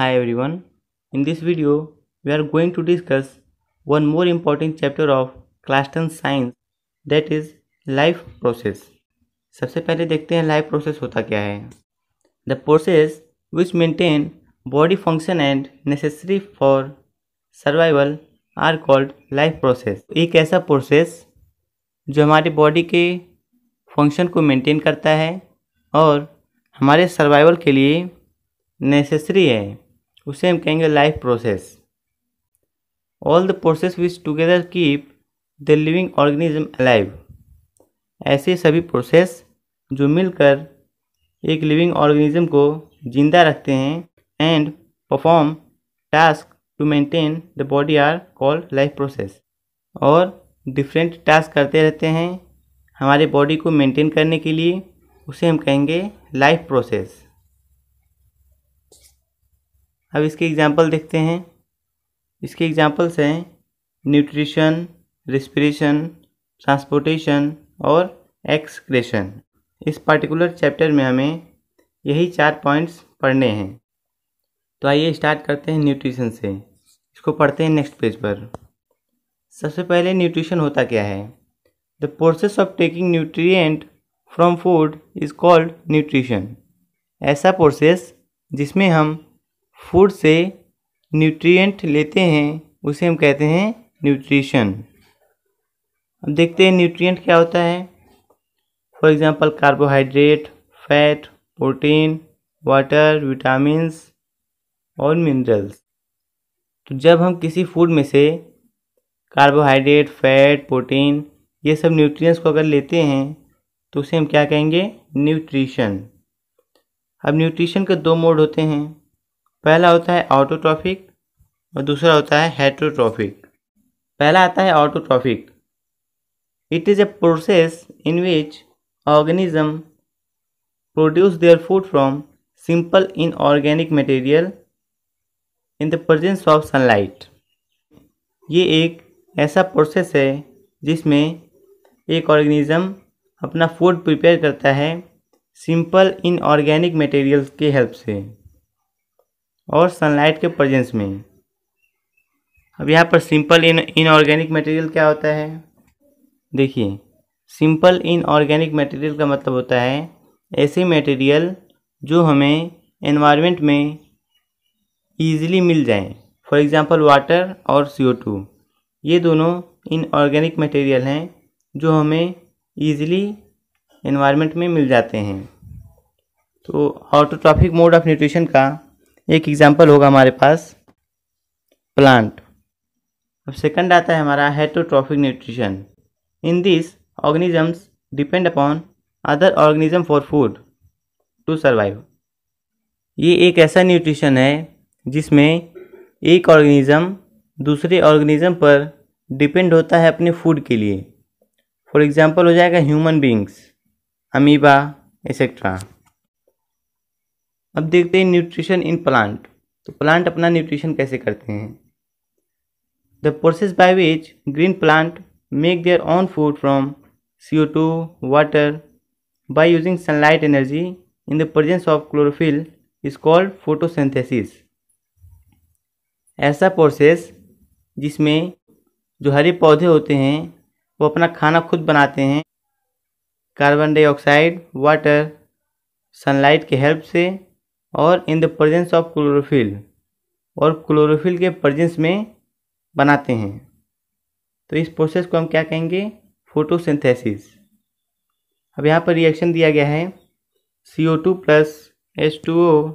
Hi everyone, in this video we are going to discuss one more important chapter of class 10 science that is life process सबसे पहले देखते हैं life process होता क्या है the process which maintain body function and necessary for survival are called life process एक ऐसा process जो हमारी बॉडी के फंक्शन को मेंटेन करता है और हमारे सर्वाइवल के लिए नेसेसरी है उसे हम कहेंगे life process all the process which together keep the living organism alive ऐसे सभी प्रोसेस जो मिलकर एक लिविंग ऑर्गेनिज्म को जिंदा रखते हैं and perform task to maintain the body are called life process और डिफरेंट टास्क करते रहते हैं हमारे बॉडी को मेंटेन करने के लिए उसे हम कहेंगे लाइफ प्रोसेस अब इसके एग्जाम्पल देखते हैं इसके एग्जाम्पल्स हैं न्यूट्रिशन रिस्पिरेशन ट्रांसपोर्टेशन और एक्सक्रेशन इस पार्टिकुलर चैप्टर में हमें यही चार पॉइंट्स पढ़ने हैं तो आइए स्टार्ट करते हैं न्यूट्रिशन से इसको पढ़ते हैं नेक्स्ट पेज पर सबसे पहले न्यूट्रिशन होता क्या है the process of taking nutrient from food is called nutrition ऐसा प्रोसेस जिसमें हम फूड से न्यूट्रिएंट लेते हैं उसे हम कहते हैं न्यूट्रिशन अब देखते हैं न्यूट्रिएंट क्या होता है for example carbohydrate fat protein water vitamins और मिनरल्स तो जब हम किसी फूड में से कार्बोहाइड्रेट फैट प्रोटीन ये सब न्यूट्रिएंट्स को अगर लेते हैं तो उसे हम क्या कहेंगे न्यूट्रिशन अब न्यूट्रिशन के दो मोड होते हैं पहला होता है ऑटोट्रॉफिक और दूसरा होता है हेट्रोट्रॉफिक पहला आता है autotrophic it is a process in which produce produce food from simple in organic material in the presence of sunlight ये एक ऐसा प्रोसेस है जिसमें एक ऑर्गेनिज़म अपना फूड प्रिपेयर करता है सिंपल इनऑर्गेनिक मटेरियल्स के हेल्प से और सनलाइट के प्रेजेंस में अब यहाँ पर सिंपल इन इनऑर्गेनिक मटेरियल क्या होता है देखिए सिंपल इनऑर्गेनिक मटेरियल का मतलब होता है ऐसे मटेरियल जो हमें एनवायरनमेंट में इजीली मिल जाए फॉर एग्ज़ाम्पल वाटर और सी टू ये दोनों इनऑर्गेनिक मटेरियल हैं जो हमें इजीली एनवायरनमेंट में मिल जाते हैं तो ऑटोट्रॉफिक मोड ऑफ न्यूट्रिशन का एक एग्जाम्पल होगा हमारे पास प्लांट अब सेकंड आता है हमारा heterotrophic nutrition in this organisms depend upon other organism for food to survive ये एक ऐसा न्यूट्रिशन है जिसमें एक ऑर्गेनिज़म दूसरे ऑर्गेनिज़म पर डिपेंड होता है अपने फूड के लिए फॉर एग्ज़ाम्पल हो जाएगा ह्यूमन बींग्स अमीबा एक्सेट्रा अब देखते हैं न्यूट्रिशन इन प्लांट तो प्लांट अपना न्यूट्रिशन कैसे करते हैं the process by which green plant make their own food from C O two water by using sunlight energy in the presence of chlorophyll is called photosynthesis ऐसा process जिसमें जो हरे पौधे होते हैं वो अपना खाना खुद बनाते हैं कार्बन डाइऑक्साइड वाटर सनलाइट के हेल्प से और in the presence of chlorophyll और क्लोरोफिल के प्रजेंस में बनाते हैं तो इस प्रोसेस को हम क्या कहेंगे फोटोसिंथेसिस अब यहाँ पर रिएक्शन दिया गया है C O two plus H two O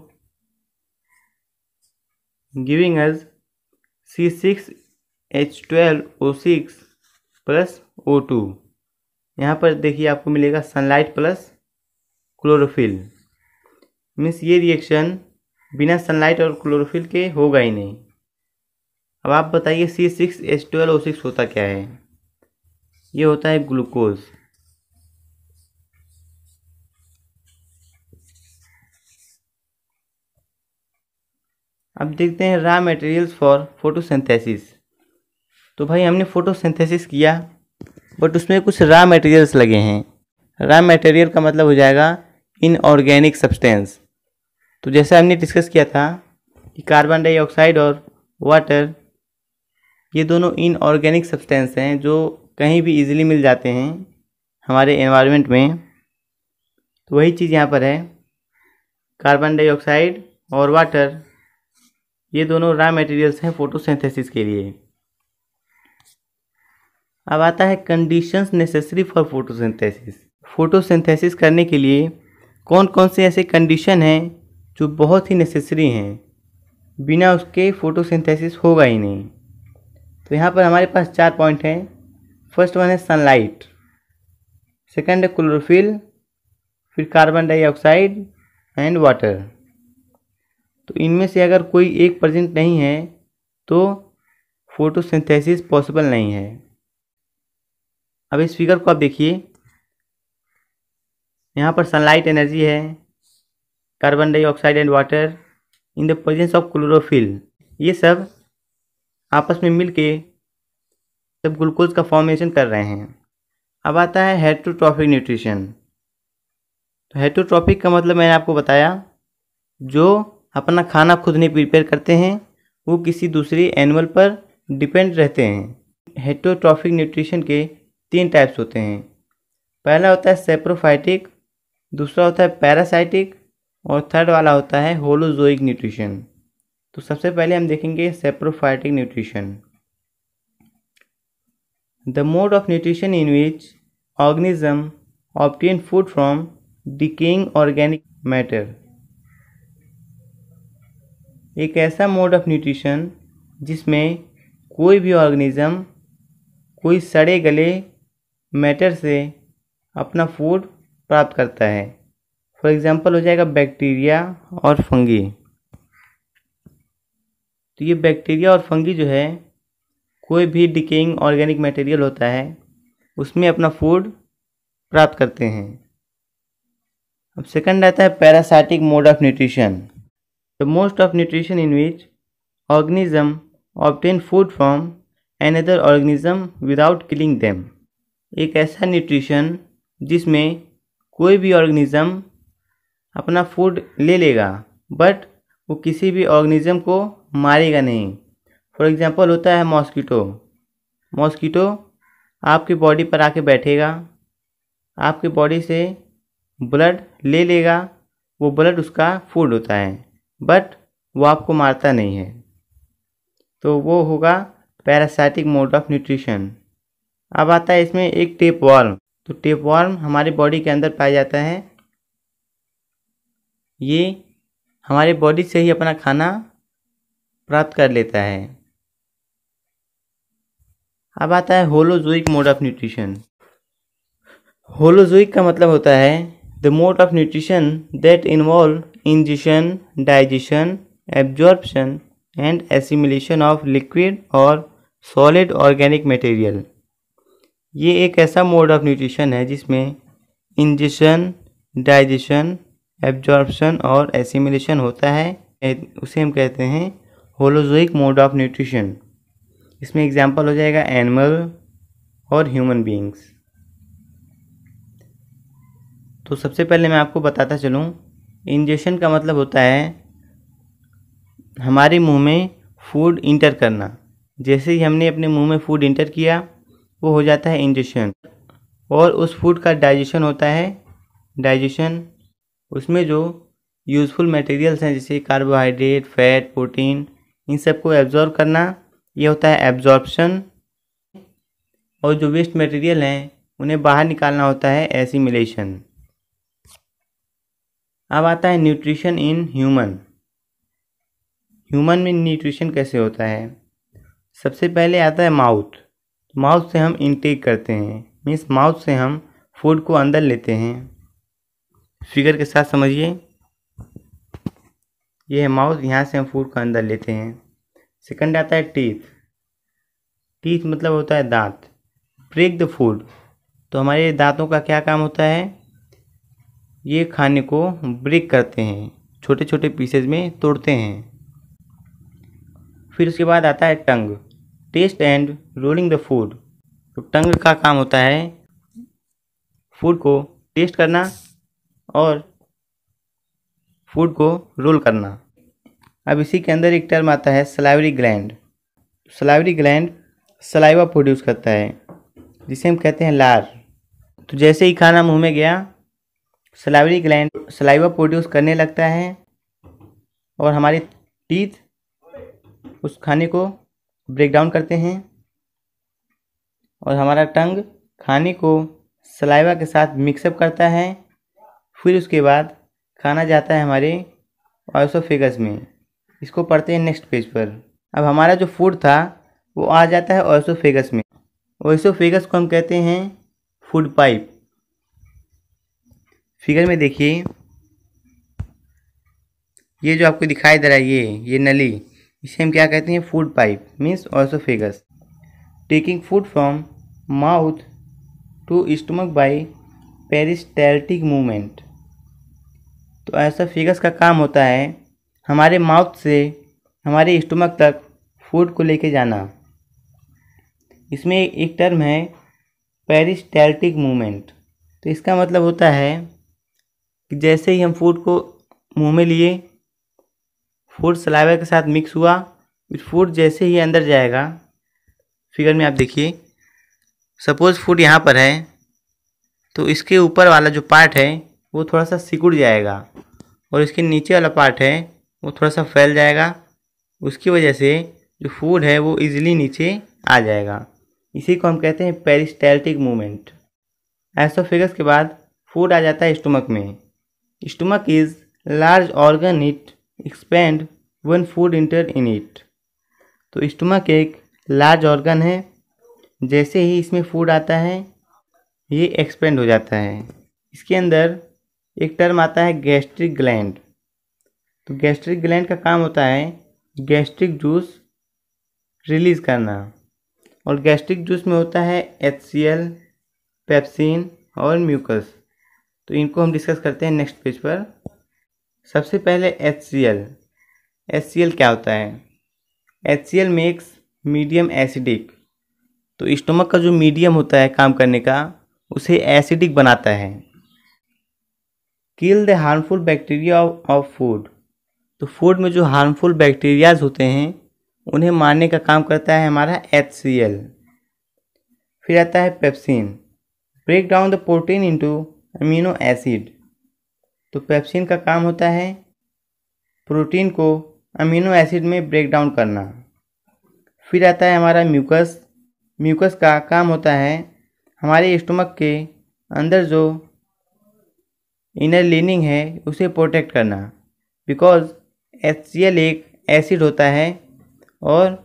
giving as C six H twelve O six plus O two यहाँ पर देखिए आपको मिलेगा सनलाइट प्लस क्लोरोफिल मीन्स ये रिएक्शन बिना सनलाइट और क्लोरोफिल के होगा ही नहीं अब आप बताइए C six H twelve O six होता क्या है ये होता है ग्लूकोज अब देखते हैं रॉ मटेरियल्स फॉर फोटोसिंथेसिस तो भाई हमने फोटोसिंथेसिस किया बट उसमें कुछ रॉ मटेरियल्स लगे हैं रॉ मटेरियल का मतलब हो जाएगा इनऑर्गेनिक सब्सटेंस तो जैसे हमने डिस्कस किया था कि कार्बन डाइऑक्साइड और वाटर ये दोनों इनऑर्गेनिक सब्सटेंस हैं जो कहीं भी इजीली मिल जाते हैं हमारे एनवायरनमेंट में तो वही चीज़ यहाँ पर है कार्बन डाइऑक्साइड और वाटर ये दोनों रॉ मटेरियल्स हैं फोटोसिंथेसिस के लिए अब आता है conditions necessary for photosynthesis photosynthesis करने के लिए कौन कौन से ऐसे कंडीशन हैं जो बहुत ही नेसेसरी हैं बिना उसके फोटोसिंथेसिस होगा ही नहीं तो यहाँ पर हमारे पास चार पॉइंट हैं फर्स्ट वन है सनलाइट सेकंड है क्लोरोफिल फिर कार्बन डाइऑक्साइड एंड वाटर तो इनमें से अगर कोई एक प्रजेंट नहीं है तो फोटोसिंथेसिस पॉसिबल नहीं है अब इस फिगर को आप देखिए यहाँ पर सनलाइट एनर्जी है carbon dioxide and water in the presence of chlorophyll ये सब आपस में मिल के सब ग्लूकोज का फॉर्मेशन कर रहे हैं अब आता है हेट्रोट्रॉफिक न्यूट्रिशन तो हेट्रोट्रॉफिक का मतलब मैंने आपको बताया जो अपना खाना खुद नहीं प्रिपेयर करते हैं वो किसी दूसरे एनिमल पर डिपेंड रहते हैं हेट्रोट्रॉफिक न्यूट्रिशन के तीन टाइप्स होते हैं पहला होता है सेप्रोफाइटिक दूसरा होता है पैरासाइटिक और थर्ड वाला होता है होलोजोइक न्यूट्रिशन तो सबसे पहले हम देखेंगे saprophytic nutrition the mode of nutrition in which organism obtain food from decaying organic matter एक ऐसा मोड ऑफ न्यूट्रिशन जिसमें कोई भी ऑर्गेनिज़म कोई सड़े गले मैटर से अपना फूड प्राप्त करता है फॉर एग्जांपल हो जाएगा बैक्टीरिया और फंगी तो ये बैक्टीरिया और फंगी जो है कोई भी डिकेइंग ऑर्गेनिक मटेरियल होता है उसमें अपना फूड प्राप्त करते हैं अब सेकंड आता है parasitic mode of nutrition the most of nutrition in which organism obtain food from an other organism without killing them एक ऐसा न्यूट्रिशन जिसमें कोई भी ऑर्गेनिज्म अपना फूड ले लेगा बट वो किसी भी ऑर्गेनिज़म को मारेगा नहीं फॉर एग्ज़ाम्पल होता है मॉस्किटो मॉस्किटो आपकी बॉडी पर आके बैठेगा आपकी बॉडी से ब्लड ले लेगा वो ब्लड उसका फूड होता है बट वो आपको मारता नहीं है तो वो होगा पैरासाइटिक मोड ऑफ न्यूट्रिशन अब आता है इसमें एक टेप वार्म तो टेप वार्म हमारी बॉडी के अंदर पाया जाता है ये हमारे बॉडी से ही अपना खाना प्राप्त कर लेता है अब आता है holozoic mode of nutrition holozoic का मतलब होता है the mode of nutrition that involve ingestion digestion absorption and assimilation of liquid और सॉलिड ऑर्गेनिक मटेरियल ये एक ऐसा मोड ऑफ न्यूट्रिशन है जिसमें इंजेशन डाइजेशन एब्जॉर्प्शन और एसिमिलेशन होता है उसे हम कहते हैं होलोजोइक मोड ऑफ न्यूट्रिशन इसमें एग्जाम्पल हो जाएगा एनिमल और ह्यूमन बींग्स तो सबसे पहले मैं आपको बताता चलूँ इंजेशन का मतलब होता है हमारे मुंह में फूड इंटर करना जैसे ही हमने अपने मुंह में फूड इंटर किया वो हो जाता है इंजेशन और उस फूड का डाइजेशन होता है डाइजेशन उसमें जो यूज़फुल मटेरियल्स हैं जैसे कार्बोहाइड्रेट फैट प्रोटीन इन सबको एब्जॉर्ब करना ये होता है एब्जॉर्बशन और जो वेस्ट मटेरियल हैं उन्हें बाहर निकालना होता है एसिमिलेशन अब आता है न्यूट्रिशन इन ह्यूमन ह्यूमन में न्यूट्रिशन कैसे होता है सबसे पहले आता है माउथ माउथ से हम इनटेक करते हैं मीन्स माउथ से हम फूड को अंदर लेते हैं फिगर के साथ समझिए ये है माउथ यहाँ से हम फूड को अंदर लेते हैं सेकंड आता है टीथ टीथ मतलब होता है दांत ब्रेक द फूड तो हमारे दांतों का क्या काम होता है ये खाने को ब्रेक करते हैं छोटे छोटे पीसेज में तोड़ते हैं फिर उसके बाद आता है tongue taste and rolling the food तो टंग का काम होता है फूड को टेस्ट करना और फूड को रोल करना अब इसी के अंदर एक टर्म आता है salivary gland salivary gland saliva produce करता है जिसे हम कहते हैं लार तो जैसे ही खाना मुंह में गया सलाइवरी ग्लैंड सलाइवा प्रोड्यूस करने लगता है और हमारे टीथ उस खाने को ब्रेक डाउन करते हैं और हमारा टंग खाने को सलाइवा के साथ मिक्सअप करता है फिर उसके बाद खाना जाता है हमारे ऑयसोफेगस में इसको पढ़ते हैं नेक्स्ट पेज पर अब हमारा जो फूड था वो आ जाता है ऑयसोफेगस में ऑयसोफेगस को हम कहते हैं फूड पाइप फिगर में देखिए ये जो आपको दिखाई दे रहा है ये ये नली इसे हम क्या कहते हैं food pipe means oesophagus taking food from mouth to stomach by peristaltic movement तो ऐसा फिगस का काम होता है हमारे माउथ से हमारे स्टमक तक फूड को लेके जाना इसमें एक टर्म है पेरिस्टैल्टिक मूवमेंट तो इसका मतलब होता है कि जैसे ही हम फूड को मुंह में लिए फूड सलाइवा के साथ मिक्स हुआ फूड जैसे ही अंदर जाएगा फिगर में आप देखिए सपोज़ फूड यहाँ पर है तो इसके ऊपर वाला जो पार्ट है वो थोड़ा सा सिकुड़ जाएगा और इसके नीचे वाला पार्ट है वो थोड़ा सा फैल जाएगा उसकी वजह से जो फूड है वो इजीली नीचे आ जाएगा इसी को हम कहते हैं पेरिस्टैल्टिक मूवमेंट एसोफेगस के बाद फूड आ जाता है स्टमक में stomach is large organ it expand when food enter in it तो स्टमक एक लार्ज ऑर्गन है जैसे ही इसमें फूड आता है ये एक्सपेंड हो जाता है इसके अंदर एक टर्म आता है गैस्ट्रिक ग्लैंड तो गैस्ट्रिक ग्लैंड का काम होता है गैस्ट्रिक जूस रिलीज़ करना और गैस्ट्रिक जूस में होता है एच सी एल पेप्सिन और म्यूकस तो इनको हम डिस्कस करते हैं नेक्स्ट पेज पर सबसे पहले H C L H C L क्या होता है H C L makes medium acidic तो स्टोमक का जो मीडियम होता है काम करने का उसे एसिडिक बनाता है kill the harmful bacteria of food तो फूड में जो हार्मफुल बैक्टीरियाज होते हैं उन्हें मारने का काम करता है हमारा एच फिर आता है pepsin break down the protein into amino acid तो पेप्सिन का काम होता है प्रोटीन को अमीनो एसिड में ब्रेक डाउन करना फिर आता है हमारा म्यूकस म्यूकस का काम होता है हमारे स्टमक के अंदर जो इनर लीनिंग है उसे प्रोटेक्ट करना बिकॉज एच एक एसिड होता है और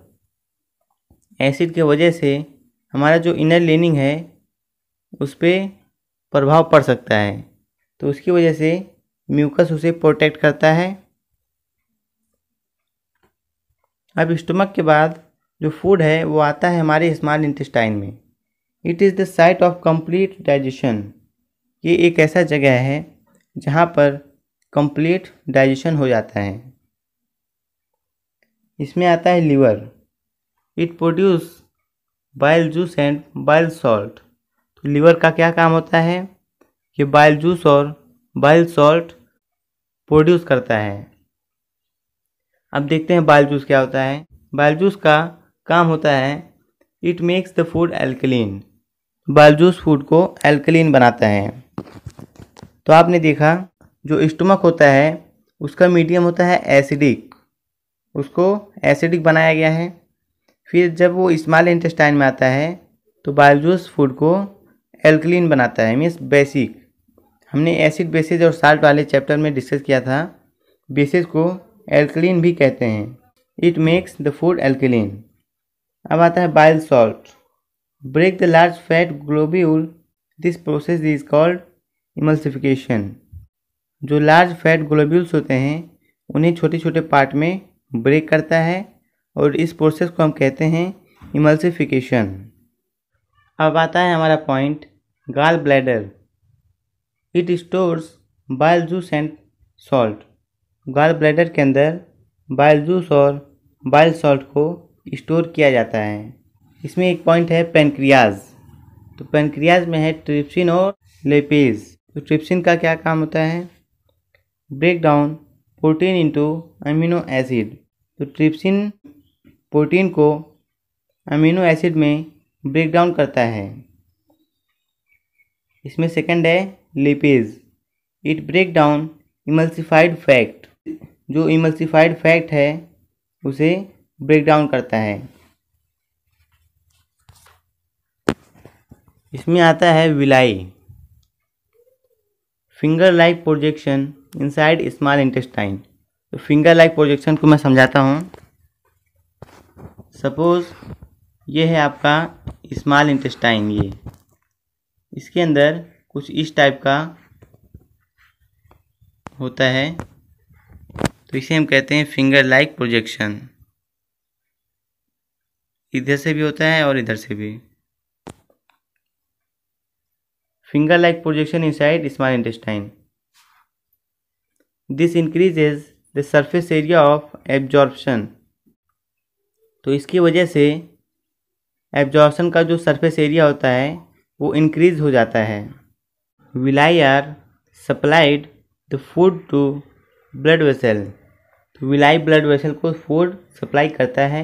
एसिड के वजह से हमारा जो इनर लीनिंग है उस पर प्रभाव पड़ सकता है तो उसकी वजह से म्यूकस उसे प्रोटेक्ट करता है अब स्टमक के बाद जो फूड है वो आता है हमारे स्मॉल इंटेस्टाइन में it is the site of complete digestion ये एक ऐसा जगह है जहाँ पर कंप्लीट डाइजेशन हो जाता है इसमें आता है liver it produce bile juice and bile salt तो लीवर का क्या काम होता है कि बाइल जूस और बाइल सॉल्ट प्रोड्यूस करता है अब देखते हैं बाइल जूस क्या होता है बाइल जूस का काम होता है it makes the food alkaline bile juice food को एल्कलीन बनाता है तो आपने देखा जो स्टमक होता है उसका मीडियम होता है एसिडिक उसको एसिडिक बनाया गया है फिर जब वो स्मॉल इंटेस्टाइन में आता है तो बायोजूस फूड को एल्कलिन बनाता है मीन्स बेसिक हमने एसिड बेसिस और साल्ट वाले चैप्टर में डिस्कस किया था बेसिस को एल्कलिन भी कहते हैं it makes the food alkaline अब आता है bile salt break the large fat globule this process is called emulsification जो लार्ज फैट ग्लोब्यूल्स होते हैं उन्हें छोटे छोटे पार्ट में ब्रेक करता है और इस प्रोसेस को हम कहते हैं इमल्सिफिकेशन अब आता है हमारा point gall bladder it stores bile juice and salt gall bladder के अंदर बाइल जूस और बाइल सॉल्ट को स्टोर किया जाता है इसमें एक पॉइंट है पेनक्रियाज तो पेनक्रियाज में है ट्रिप्सिन और लेपेज तो ट्रिप्सिन का क्या काम होता है break down protein into amino acid तो ट्रिप्सिन प्रोटीन को अमीनो एसिड में ब्रेक डाउन करता है इसमें सेकंड है lipase it break down emulsified fat जो इमल्सिफाइड फैक्ट है उसे ब्रेक डाउन करता है इसमें आता है villi finger like projection inside small intestine तो फिंगर लाइक प्रोजेक्शन को मैं समझाता हूँ सपोज ये है आपका स्मॉल इंटेस्टाइन ये इसके अंदर कुछ इस टाइप का होता है तो इसे हम कहते हैं फिंगर लाइक प्रोजेक्शन इधर से भी होता है और इधर से भी finger like projection inside small intestine. This increases the surface area of absorption. तो इसकी वजह से एब्जॉर्बन का जो सरफेस एरिया होता है वो इंक्रीज हो जाता है villi are supplied the food to blood vessel तो विलाई ब्लड वेसल को फूड सप्लाई करता है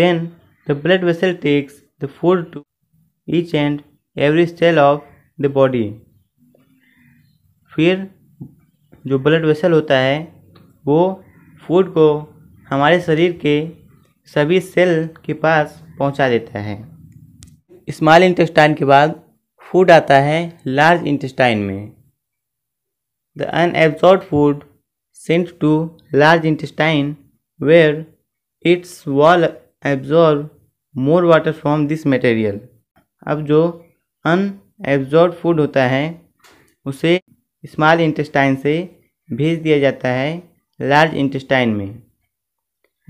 then the blood vessel takes the food to each and every cell of the body फिर जो ब्लड वेसल होता है वो फूड को हमारे शरीर के सभी सेल के पास पहुंचा देता है स्मॉल इंटेस्टाइन के बाद फूड आता है लार्ज इंटेस्टाइन में the unabsorbed food sent to large intestine where its wall absorb more water from this material अब जो अन एब्जॉर्ब फूड होता है उसे स्मॉल इंटेस्टाइन से भेज दिया जाता है लार्ज इंटेस्टाइन में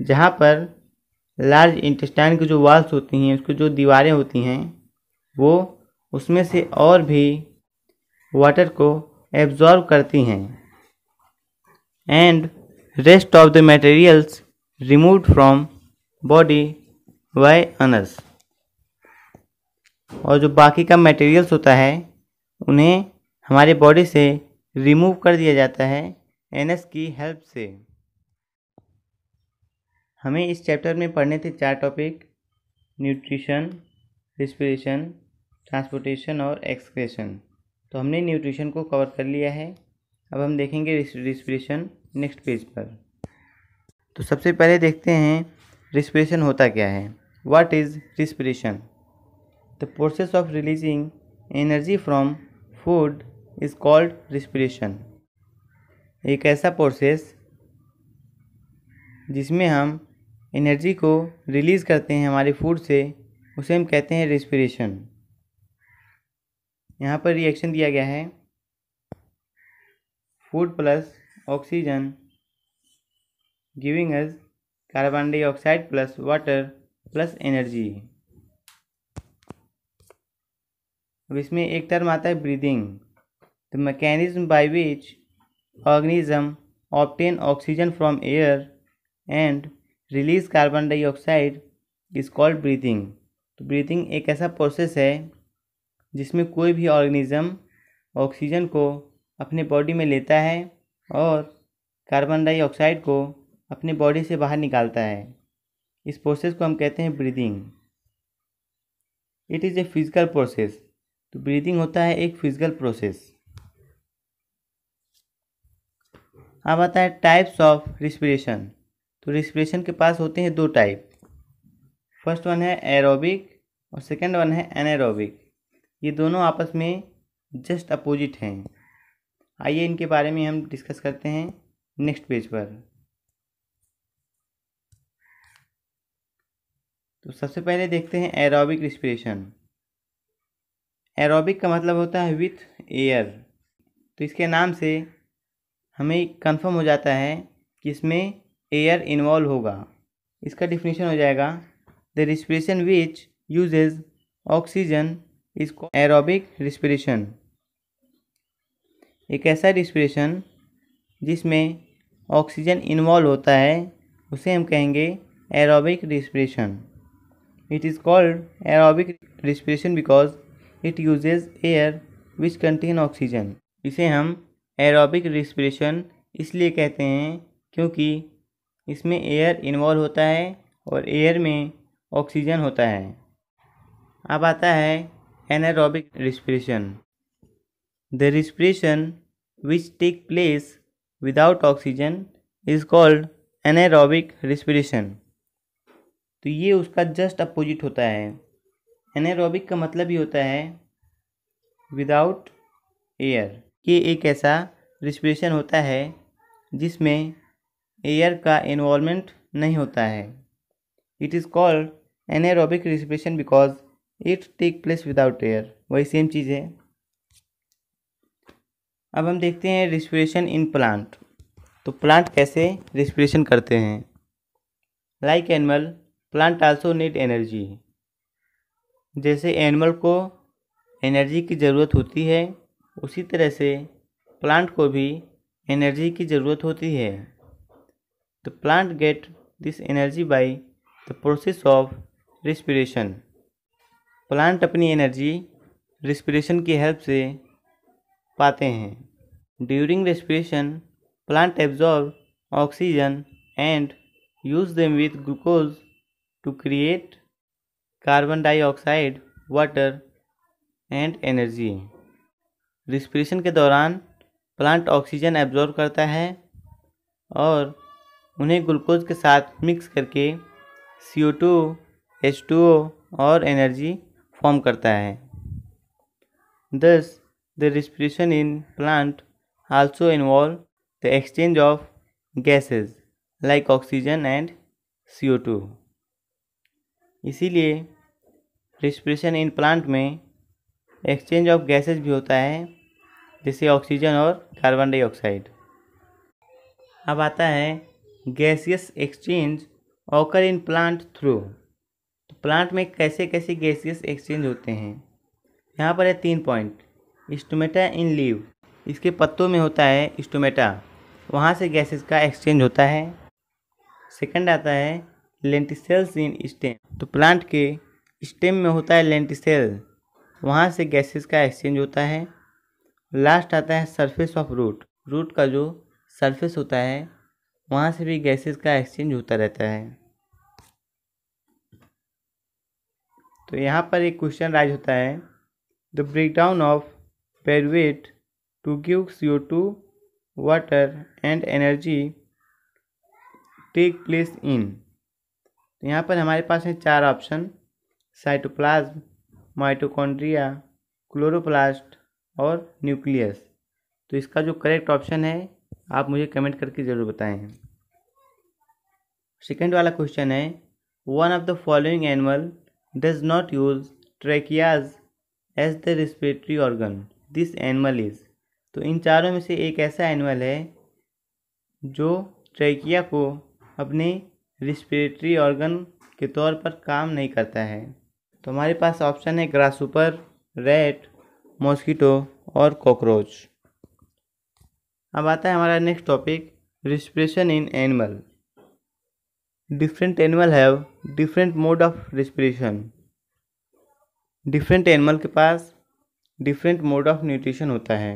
जहाँ पर लार्ज इंटेस्टाइन की जो वाल्स होती हैं उसकी जो दीवारें होती हैं वो उसमें से और भी वाटर को एब्जॉर्ब करती हैं and rest of the materials remove from body by anus और जो बाकी का मटेरियल्स होता है उन्हें हमारे बॉडी से रिमूव कर दिया जाता है एनएस की हेल्प से हमें इस चैप्टर में पढ़ने थे चार टॉपिक न्यूट्रिशन रिस्पिरेशन ट्रांसपोर्टेशन और एक्सक्रेशन तो हमने न्यूट्रिशन को कवर कर लिया है अब हम देखेंगे रिस्पिरेशन नेक्स्ट पेज पर तो सबसे पहले देखते हैं रिस्पिरेशन होता क्या है what is respiration The process of releasing energy from food is called respiration. एक ऐसा प्रोसेस जिसमें हम एनर्जी को रिलीज़ करते हैं हमारे फूड से उसे हम कहते हैं रिस्पिरेशन यहाँ पर रिएक्शन दिया गया है food plus oxygen giving us carbon dioxide plus water plus energy अब इसमें एक टर्म आता है breathing the mechanism by which organism obtain oxygen from air and release carbon dioxide is called breathing तो ब्रीथिंग एक ऐसा प्रोसेस है जिसमें कोई भी ऑर्गेनिज्म ऑक्सीजन को अपने बॉडी में लेता है और कार्बन डाइऑक्साइड को अपने बॉडी से बाहर निकालता है इस प्रोसेस को हम कहते हैं breathing it is a physical process तो ब्रीदिंग होता है एक फिजिकल प्रोसेस अब आता है टाइप्स ऑफ रिस्पिरेशन तो रिस्पिरेशन के पास होते हैं दो टाइप फर्स्ट वन है एरोबिक और सेकेंड वन है एनारोबिक ये दोनों आपस में जस्ट अपोजिट हैं आइए इनके बारे में हम डिस्कस करते हैं नेक्स्ट पेज पर तो सबसे पहले देखते हैं एरोबिक रिस्पिरेशन एरोबिक का मतलब होता है विथ एयर तो इसके नाम से हमें कंफर्म हो जाता है कि इसमें एयर इन्वॉल्व होगा इसका डिफिनीशन हो जाएगा the respiration which uses oxygen is aerobic respiration एक ऐसा रिस्परेशन जिसमें ऑक्सीजन इन्वॉल्व होता है उसे हम कहेंगे aerobic respiration it is called aerobic respiration because it uses air which contain oxygen इसे हम एरोबिक रिस्पिरेशन इसलिए कहते हैं क्योंकि इसमें एयर इन्वॉल्व होता है और एयर में ऑक्सीजन होता है अब आता है anaerobic respiration the respiration which take place without oxygen is called anaerobic respiration तो ये उसका जस्ट अपोजिट होता है एनारोबिक का मतलब ये होता है विदाउट एयर ये एक ऐसा रिस्पिरेशन होता है जिसमें एयर का इन्वॉलमेंट नहीं होता है it is called anaerobic respiration because it take place without air वही सेम चीज़ है अब हम देखते हैं रिस्पिरेशन इन प्लांट तो प्लांट कैसे रिस्पिरेशन करते हैं like animal plant also need energy जैसे एनिमल को एनर्जी की ज़रूरत होती है उसी तरह से प्लांट को भी एनर्जी की ज़रूरत होती है the plant get this energy by the process of respiration plant अपनी एनर्जी रिस्पिरेशन की हेल्प से पाते हैं during respiration plant absorb oxygen and use them with glucose to create carbon dioxide water and energy respiration के दौरान plant oxygen absorb करता है और उन्हें ग्लूकोज के साथ मिक्स करके C O two H two O और एनर्जी फॉर्म करता है thus the respiration in plant also involve the exchange of gases like oxygen and C O two इसीलिए रिस्पिरेशन इन प्लांट में एक्सचेंज ऑफ गैसेज भी होता है जैसे oxygen और कार्बन डाइऑक्साइड अब आता है gaseous exchange occur in plant through तो प्लांट में कैसे कैसे गैसियस एक्सचेंज होते हैं यहाँ पर है तीन पॉइंट स्टोमेटा इन लीव इसके पत्तों में होता है स्टोमेटा वहाँ से गैसेस का एक्सचेंज होता है सेकंड आता है लेंटिसेल्स इन स्टेम तो प्लांट के स्टेम में होता है लेंटिसेल वहाँ से गैसेस का एक्सचेंज होता है लास्ट आता है सरफेस ऑफ रूट रूट का जो सरफेस होता है वहाँ से भी गैसेस का एक्सचेंज होता रहता है तो यहाँ पर एक क्वेश्चन राइज होता है the breakdown of pyruvate to give C O two water and energy take place in तो यहाँ पर हमारे पास है चार ऑप्शन साइटोप्लाज्म माइटोकॉन्ड्रिया क्लोरोप्लास्ट और न्यूक्लियस तो इसका जो करेक्ट ऑप्शन है आप मुझे कमेंट करके ज़रूर बताएं सेकेंड वाला क्वेश्चन है one of the following animal does not use tracheas as the respiratory organ this animal is तो इन चारों में से एक ऐसा एनिमल है जो ट्रेकिया को अपने रिस्पिरेटरी ऑर्गन के तौर पर काम नहीं करता है तो हमारे पास ऑप्शन है ग्रासुपर रेट मॉस्किटो और कॉकरोच अब आता है हमारा next topic respiration in animal different animal have different mode of respiration different animal के पास डिफरेंट मोड ऑफ न्यूट्रिशन होता है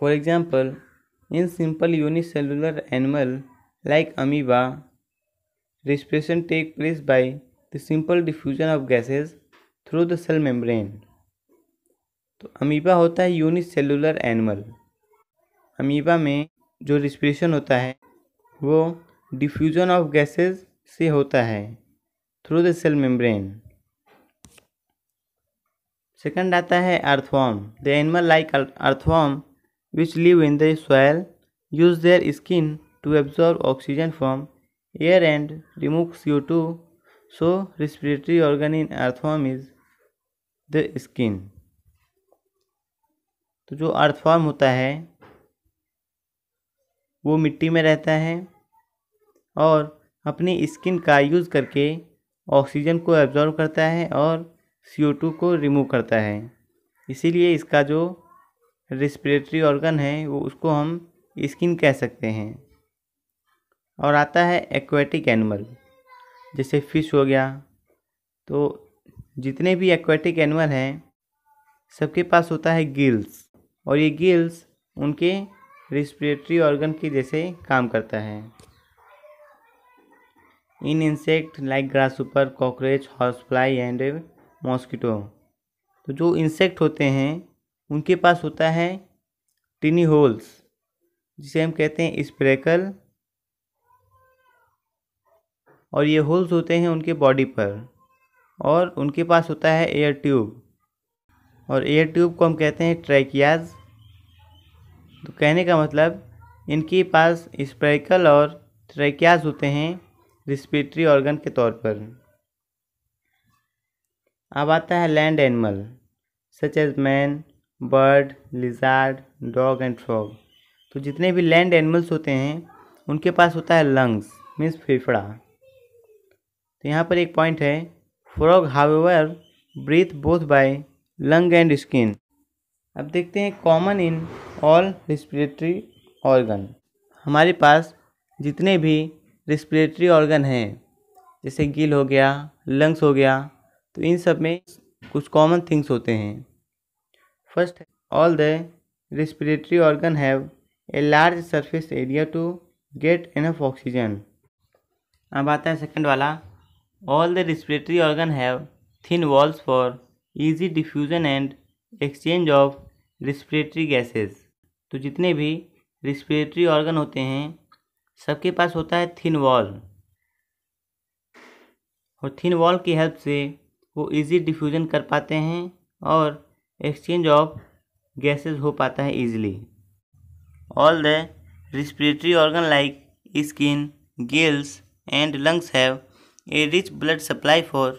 for example in simple unicellular animal like amoeba respiration take place by the simple diffusion of gases through the cell membrane. तो amoeba होता है unicellular animal amoeba में जो respiration होता है वो डिफ्यूजन ऑफ गैसेस से होता है through the cell membrane second आता है earthworm the animal like earthworm which live in the soil use their skin to absorb oxygen from air and remove C O two so respiratory organ in earthworm is the skin तो जो अर्थफॉर्म होता है वो मिट्टी में रहता है और अपनी स्किन का यूज़ करके ऑक्सीजन को एब्जॉर्व करता है और टू को रिमूव करता है इसीलिए इसका जो रिस्पिरेटरी ऑर्गन है वो उसको हम स्किन कह सकते हैं और आता है एक्वेटिक एनिमल जैसे फिश हो गया तो जितने भी एक्वेटिक एनिमल हैं सबके पास होता है गिल्स और ये गिल्स उनके रिस्पिरेटरी ऑर्गन के जैसे काम करता है in insect like grasshopper cockroach horse fly and mosquito तो जो इंसेक्ट होते हैं उनके पास होता है टिनी होल्स जिसे हम कहते हैं स्प्रेकल और ये होल्स होते हैं उनके बॉडी पर और उनके पास होता है एयर ट्यूब और एयर ट्यूब को हम कहते हैं ट्रैकियाज तो कहने का मतलब इनके पास स्प्रेकल और ट्रैकियाज होते हैं रिस्पिरेटरी ऑर्गन के तौर पर अब आता है land animal such as man bird lizard dog and frog तो जितने भी लैंड एनिमल्स होते हैं उनके पास होता है लंग्स मीन्स फेफड़ा तो यहाँ पर एक पॉइंट है frog however breathe both by lung and skin अब देखते हैं common in all respiratory organ हमारे पास जितने भी रिस्पिरेटरी ऑर्गन हैं जैसे गिल हो गया लंग्स हो गया तो इन सब में कुछ कॉमन थिंग्स होते हैं first all the respiratory organ have a large surface area to get enough oxygen अब आता है सेकंड वाला all the respiratory organ have thin walls for easy diffusion and exchange of respiratory gases तो जितने भी respiratory organ होते हैं सबके पास होता है थिन वॉल और थिन वॉल की हेल्प से वो इजी डिफ्यूज़न कर पाते हैं और एक्सचेंज ऑफ गैसेस हो पाता है easily all the respiratory organ like skin gills and lungs have a rich blood supply for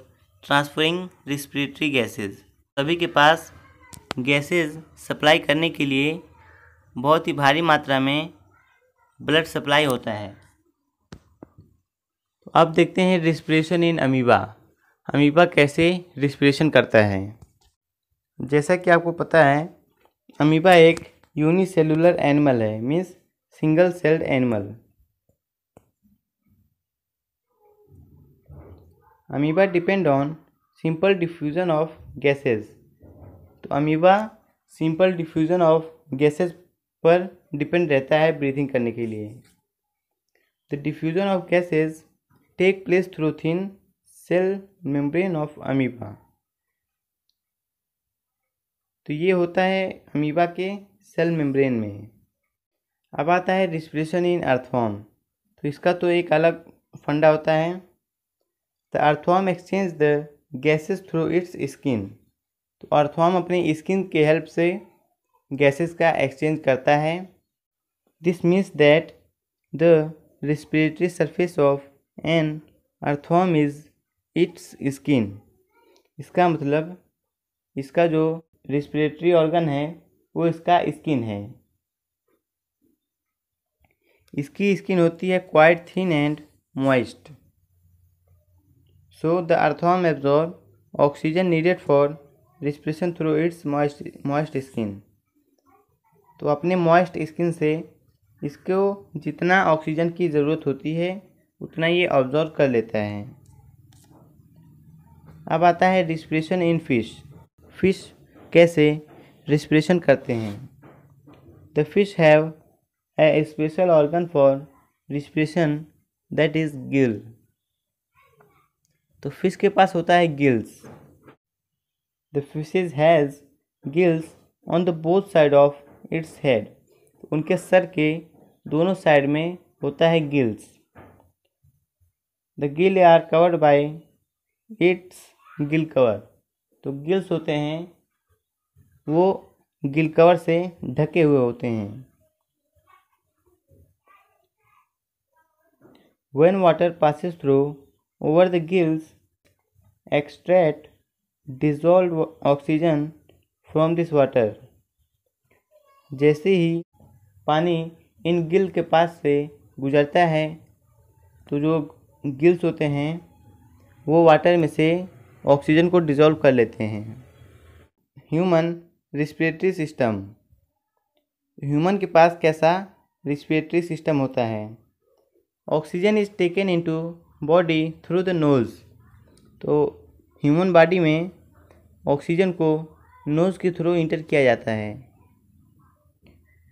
transferring respiratory gases सभी के पास गैसेस सप्लाई करने के लिए बहुत ही भारी मात्रा में ब्लड सप्लाई होता है तो अब देखते हैं रिस्पिरेशन इन अमीबा अमीबा कैसे रिस्पिरेशन करता है जैसा कि आपको पता है अमीबा एक यूनिसेलुलर एनिमल है means single celled animal amoeba depend on simple diffusion of gases तो amoeba simple diffusion of gases पर डिपेंड रहता है ब्रीथिंग करने के लिए the diffusion of gases take place through thin cell membrane of amoeba तो ये होता है अमीबा के सेल मेम्ब्रेन में अब आता है रिस्पिरेशन इन अर्थफॉर्म तो इसका तो एक अलग फंडा होता है the earthworm exchange the gases through its skin तो अर्थवाम अपनी स्किन के हेल्प से गैसेस का एक्सचेंज करता है this means that the respiratory surface of an earthworm is its skin इसका मतलब इसका जो रिस्पिरेटरी ऑर्गन है वो इसका स्किन है इसकी स्किन होती है quite thin and moist so the earthworm absorbs oxygen needed for respiration through its moist moist skin तो अपने मॉइस्ट स्किन से इसको जितना ऑक्सीजन की ज़रूरत होती है उतना ये ऑब्जॉर्व कर लेता है अब आता है रिस्प्रेशन इन फिश फिश कैसे रिस्प्रेशन करते हैं the fish have a special organ for respiration that is gill तो फिश के पास होता है gills the fishes has gills on the both side of its head उनके सर के दोनों साइड में होता है gills the gill are covered by its gill cover तो गिल्स होते हैं वो गिल कवर से ढके हुए होते हैं when water passes through over the gills extract dissolved oxygen from this water जैसे ही पानी इन गिल के पास से गुजरता है तो जो गिल्स होते हैं वो वाटर में से ऑक्सीजन को डिज़ोल्व कर लेते हैं ह्यूमन रिस्पिरेटरी सिस्टम ह्यूमन के पास कैसा रिस्पिरेटरी सिस्टम होता है oxygen is taken into body through the nose तो ह्यूमन बॉडी में ऑक्सीजन को नोज़ के थ्रू इंटर किया जाता है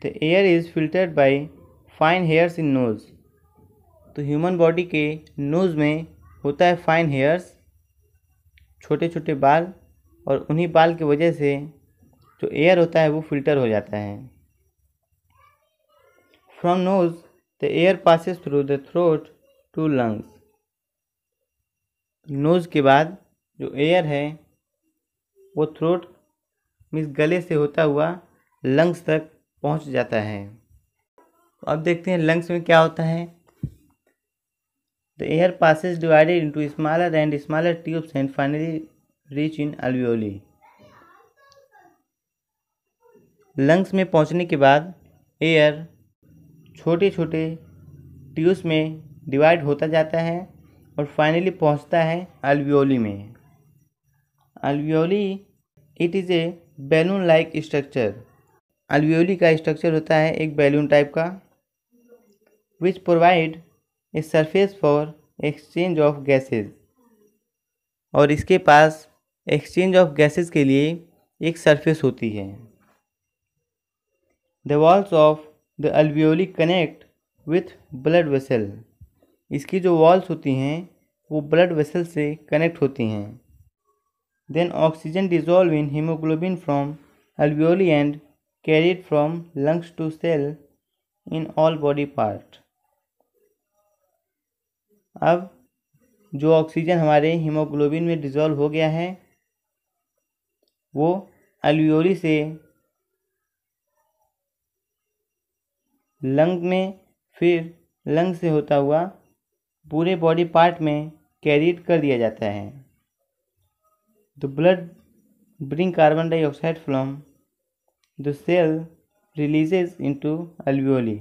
the air is filtered by fine hairs in nose तो ह्यूमन बॉडी के नोज़ में होता है फाइन हेयर्स छोटे छोटे बाल और उन्हीं बाल की वजह से जो एयर होता है वो फिल्टर हो जाता है from nose the air passes through the throat to lungs nose के बाद जो एयर है वो थ्रोट मीन्स गले से होता हुआ लंग्स तक पहुंच जाता है तो अब देखते हैं लंग्स में क्या होता है the air passes divided into smaller and smaller tubes and finally reach in alveoli lungs में पहुंचने के बाद एयर छोटे छोटे ट्यूब्स में डिवाइड होता जाता है और फाइनली पहुंचता है अल्वियोली में alveoli it is a balloon like structure alveoli का स्ट्रक्चर होता है एक बैलून टाइप का which provide a surface for exchange of gases और इसके पास एक्सचेंज ऑफ गैसेस के लिए एक सरफेस होती है the walls of the alveoli connect with blood vessel इसकी जो वॉल्स होती हैं वो ब्लड वेसल से कनेक्ट होती हैं then oxygen dissolve in haemoglobin from alveoli and carried from lungs to cell in all body part अब जो ऑक्सीजन हमारे हीमोग्लोबिन में डिज़ोल्व हो गया है वो एल्वियोली से लंग में फिर लंग से होता हुआ पूरे बॉडी पार्ट में कैरीड कर दिया जाता है the blood bring carbon dioxide from the cell releases into alveoli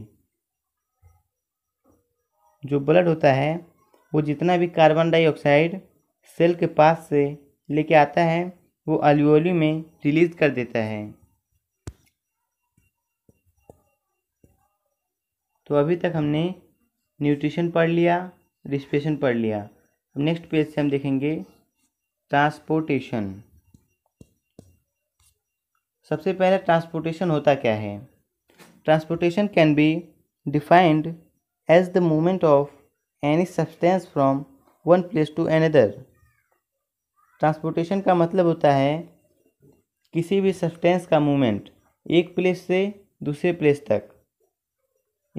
जो ब्लड होता है वो जितना भी कार्बन डाइऑक्साइड सेल के पास से लेके आता है वो अल्वियोली में रिलीज कर देता है तो अभी तक हमने न्यूट्रिशन पढ़ लिया रिस्पेशन पढ़ लिया नेक्स्ट पेज से हम देखेंगे ट्रांसपोर्टेशन सबसे पहले ट्रांसपोर्टेशन होता क्या है transportation can be defined as the movement of any substance from one place to another transportation का मतलब होता है किसी भी सब्सटेंस का मूवमेंट एक प्लेस से दूसरे प्लेस तक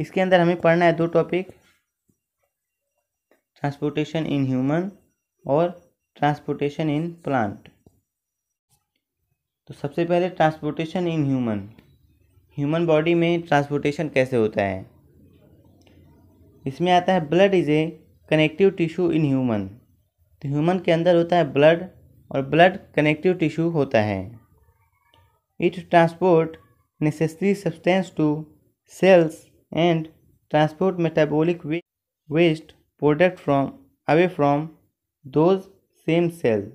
इसके अंदर हमें पढ़ना है दो टॉपिक ट्रांसपोर्टेशन इन ह्यूमन और ट्रांसपोर्टेशन इन प्लांट तो सबसे पहले transportation in human human body में ट्रांसपोर्टेशन कैसे होता है इसमें आता है blood is a connective tissue in human तो ह्यूमन के अंदर होता है ब्लड और ब्लड कनेक्टिव टिशू होता है it transport necessary substance to cells and transport metabolic waste product from away from those same cells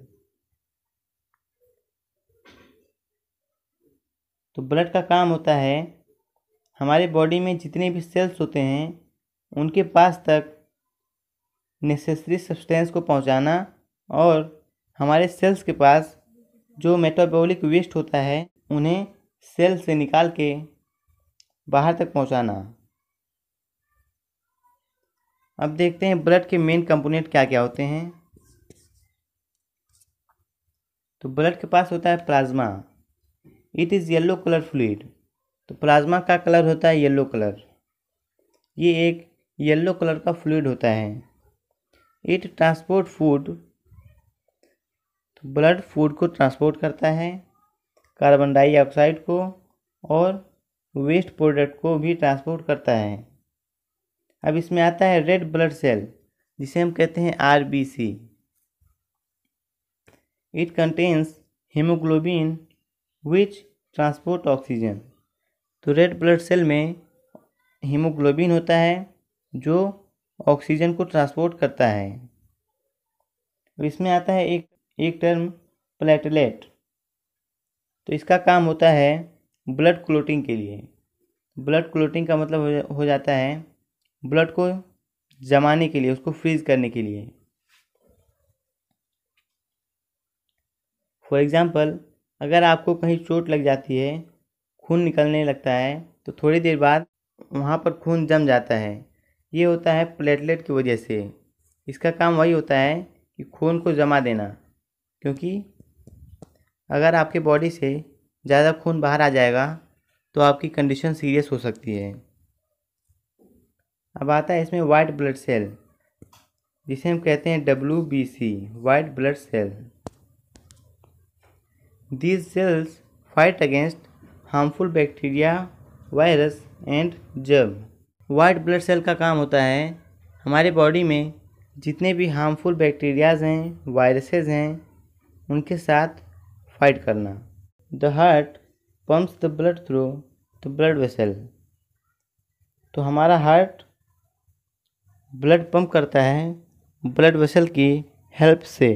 तो ब्लड का काम होता है हमारे बॉडी में जितने भी सेल्स होते हैं उनके पास तक नेसेसरी सब्सटेंस को पहुंचाना और हमारे सेल्स के पास जो मेटाबॉलिक वेस्ट होता है उन्हें सेल से निकाल के बाहर तक पहुंचाना अब देखते हैं ब्लड के मेन कंपोनेंट क्या क्या होते हैं तो ब्लड के पास होता है plasma it is yellow colour fluid तो प्लाज्मा का कलर होता है येलो कलर ये एक येलो कलर का फ्लूड होता है इट ट्रांसपोर्ट फूड तो ब्लड फूड को ट्रांसपोर्ट करता है कार्बन डाइऑक्साइड को और वेस्ट प्रोडक्ट को भी ट्रांसपोर्ट करता है अब इसमें आता है रेड ब्लड सेल जिसे हम कहते हैं R B C it contains haemoglobin which transport oxygen तो रेड ब्लड सेल में हीमोग्लोबिन होता है जो ऑक्सीजन को ट्रांसपोर्ट करता है इसमें आता है एक एक टर्म प्लेटलेट तो इसका काम होता है ब्लड क्लोटिंग के लिए ब्लड क्लोटिंग का मतलब हो, हो जाता है ब्लड को जमाने के लिए उसको फ्रीज करने के लिए फॉर एग्ज़ाम्पल अगर आपको कहीं चोट लग जाती है खून निकलने लगता है तो थोड़ी देर बाद वहाँ पर खून जम जाता है ये होता है प्लेटलेट की वजह से इसका काम वही होता है कि खून को जमा देना क्योंकि अगर आपके बॉडी से ज़्यादा खून बाहर आ जाएगा तो आपकी कंडीशन सीरियस हो सकती है अब आता है इसमें वाइट ब्लड सेल जिसे हम कहते हैं W B C white blood cell these cells fight against harmful bacteria virus and germ white blood cell का काम होता है हमारे बॉडी में जितने भी हार्मफुल बैक्टीरियाज हैं वायरसेस हैं उनके साथ फाइट करना the heart pumps the blood through the blood vessel तो हमारा हार्ट ब्लड पंप करता है ब्लड वेसल की हेल्प से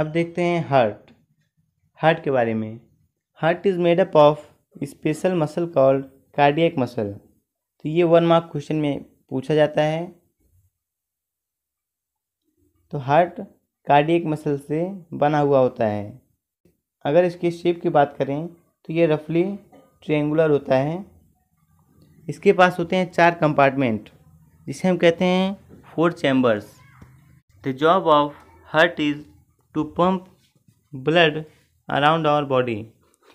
अब देखते हैं हार्ट हार्ट के बारे में heart is made up of special muscle called cardiac muscle तो ये वन मार्क क्वेश्चन में पूछा जाता है तो हार्ट कार्डियक मसल से बना हुआ होता है अगर इसकी शेप की बात करें तो ये रफली ट्रेंगुलर होता है इसके पास होते हैं चार कंपार्टमेंट जिसे हम कहते हैं four chambers the job of heart is to pump blood around our body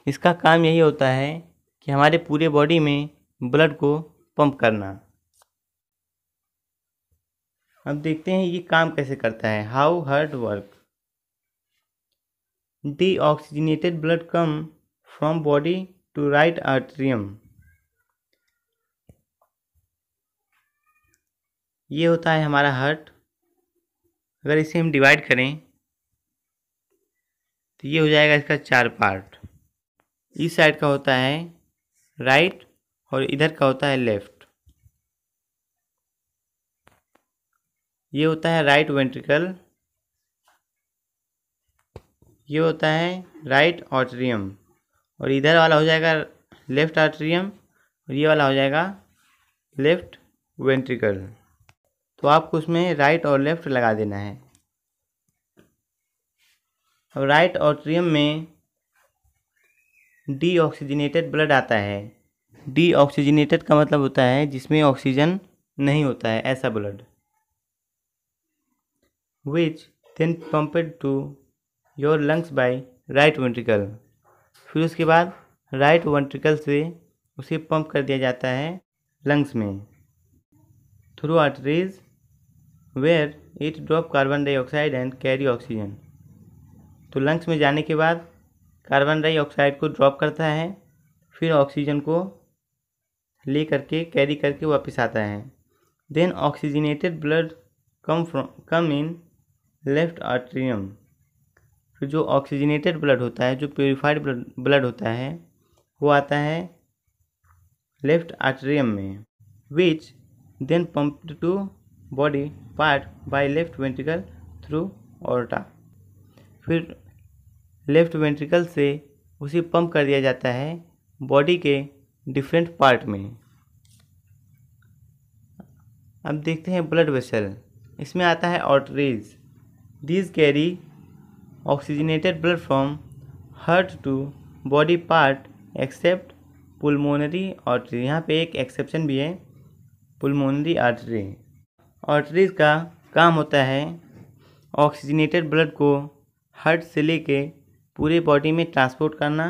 इसका काम यही होता है कि हमारे पूरे बॉडी में ब्लड को पंप करना अब देखते हैं ये काम कैसे करता है how heart work deoxygenated blood come from body to right atrium ये होता है हमारा हर्ट अगर इसे हम डिवाइड करें तो ये हो जाएगा इसका चार पार्ट इस साइड का होता है राइट और इधर का होता है लेफ्ट ये होता है राइट वेंट्रिकल ये होता है राइट ऑट्रियम और इधर वाला हो जाएगा लेफ्ट ऑट्रियम और ये वाला हो जाएगा लेफ्ट वेंट्रिकल तो आपको उसमें राइट और लेफ़्ट लगा देना है अब राइट ऑट्रियम में ऑक्सीजनेटेड ब्लड आता है ऑक्सीजनेटेड का मतलब होता है जिसमें ऑक्सीजन नहीं होता है ऐसा blood which then pumped to your lungs by right ventricle फिर उसके बाद राइट वेंट्रिकल से उसे पंप कर दिया जाता है लंग्स में through arteries where it drop carbon dioxide and carry oxygen तो लंग्स में जाने के बाद कार्बन डाइऑक्साइड को ड्रॉप करता है फिर ऑक्सीजन को ले करके कैरी करके वापस आता है then oxygenated blood come from come in left atrium फिर जो ऑक्सीजनेटेड ब्लड होता है जो प्योरीफाइड ब्लड होता है वो आता है लेफ्ट आर्ट्रियम में which then pump to body part by left ventricle through aorta फिर लेफ्ट वेंट्रिकल से उसे पंप कर दिया जाता है बॉडी के डिफरेंट पार्ट में अब देखते हैं ब्लड वेसल इसमें आता है arteries these carry oxygenated blood from heart to body part except pulmonary artery यहाँ पे एक एक्सेप्शन भी है पुलमोनरी आर्टरी आर्टरीज का काम होता है ऑक्सीजनेटेड ब्लड को हार्ट से लेके पूरे बॉडी में ट्रांसपोर्ट करना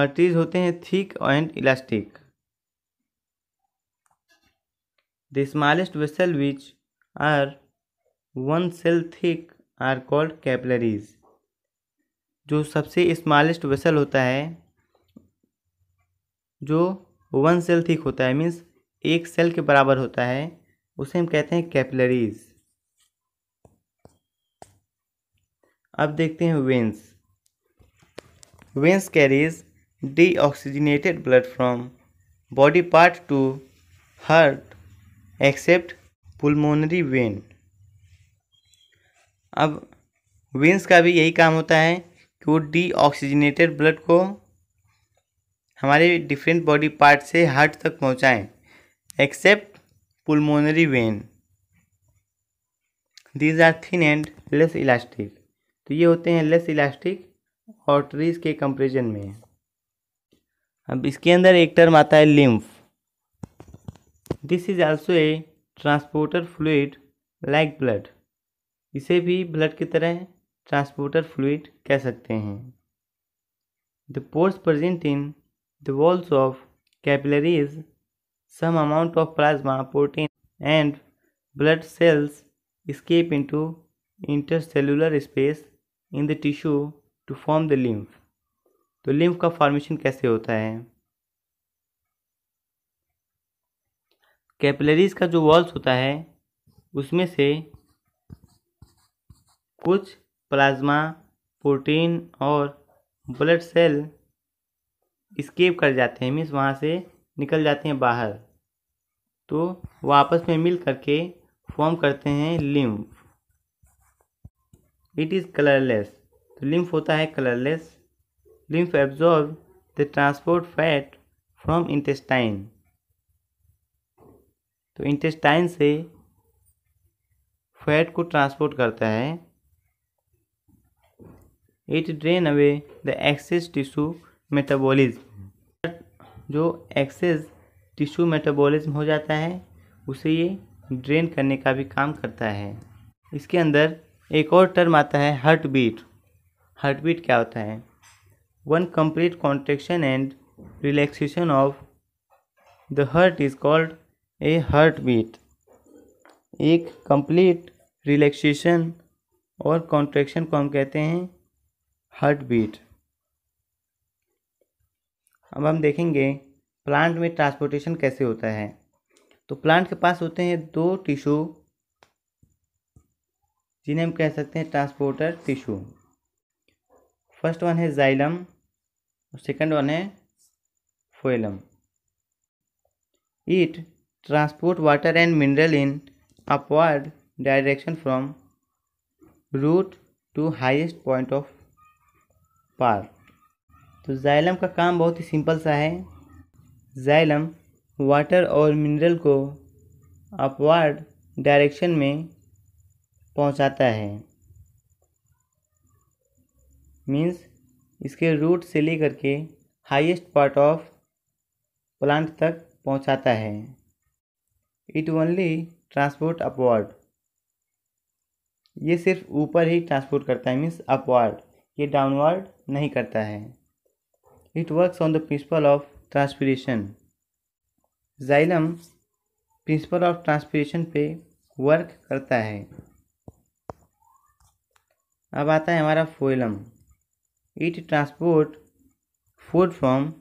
आर्टरीज होते हैं thick and elastic the smallest vessel which are one cell thick are called capillaries जो सबसे स्मॉलेस्ट वेसल होता है जो वन सेल थिक होता है मीन्स एक सेल के बराबर होता है उसे हम कहते हैं कैपिलरीज अब देखते हैं veins veins carries oxygenated blood from body part to heart except pulmonary vein अब वेंस का भी यही काम होता है कि वो ऑक्सीजनेटेड ब्लड को हमारे डिफरेंट बॉडी पार्ट से हार्ट तक पहुंचाएं except pulmonary vein these are thin and less elastic तो ये होते हैं लेस इलास्टिक और ट्रीज के कंपेरिजन में अब इसके अंदर एक टर्म आता है lymph this is also a transporter fluid like blood इसे भी ब्लड की तरह ट्रांसपोर्टर फ्लूड कह सकते हैं the pores present in the walls of capillaries Some amount of plasma, protein, and blood cells escape into intercellular space in the tissue to form the lymph. तो lymph का formation कैसे होता है capillaries का जो वॉल्स होता है उसमें से कुछ प्लाज्मा प्रोटीन और ब्लड सेल स्केप कर जाते हैं मीन्स वहाँ से निकल जाते हैं बाहर तो वो आपस में मिल करके फॉर्म करते हैं लिम्फ इट इज़ कलरलेस तो लिम्फ होता है colourless lymph absorb the transport fat from intestine तो इंटेस्टाइन से फैट को ट्रांसपोर्ट करता है it drain away the excess tissue metabolism जो एक्सेस टिश्यू मेटाबॉलिज्म हो जाता है उसे ये ड्रेन करने का भी काम करता है इसके अंदर एक और टर्म आता है हार्ट बीट हार्ट बीट क्या होता है one complete contraction and relaxation of the heart is called a heart beat एक कंप्लीट रिलैक्सेशन और कॉन्ट्रेक्शन को हम कहते हैं हर्ट बीट अब हम देखेंगे प्लांट में ट्रांसपोर्टेशन कैसे होता है तो प्लांट के पास होते हैं दो टिशू जिन्हें हम कह सकते हैं ट्रांसपोर्टर टिशू फर्स्ट वन है जाइलम और सेकेंड वन है phloem it transport water and mineral in upward direction from root to highest point of park तो जाइलम का काम बहुत ही सिंपल सा है जाइलम वाटर और मिनरल को अपवार्ड डायरेक्शन में पहुंचाता है मींस इसके रूट से लेकर के हाईएस्ट पार्ट ऑफ प्लांट तक पहुंचाता है इट ओनली ट्रांसपोर्ट अपवार्ड ये सिर्फ ऊपर ही ट्रांसपोर्ट करता है मीन्स अपवार्ड ये डाउनवर्ड नहीं करता है It works on the principle of transpiration. Xylem principle of transpiration पे वर्क करता है अब आता है हमारा phloem it transport food from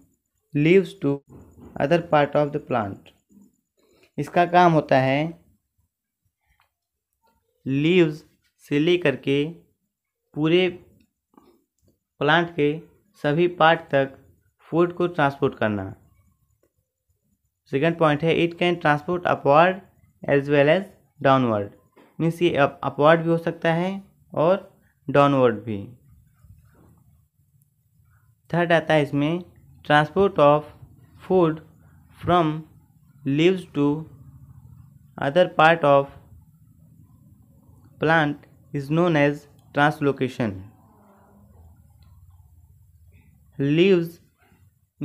leaves to other part of the plant इसका काम होता है लीव्स से ले करके पूरे प्लांट के सभी पार्ट तक फूड को ट्रांसपोर्ट करना सेकेंड पॉइंट है it can transport upward as well as downward means ये अपवर्ड भी हो सकता है और डाउनवर्ड भी थर्ड आता है इसमें transport of food from leaves to other part of plant is known as translocation leaves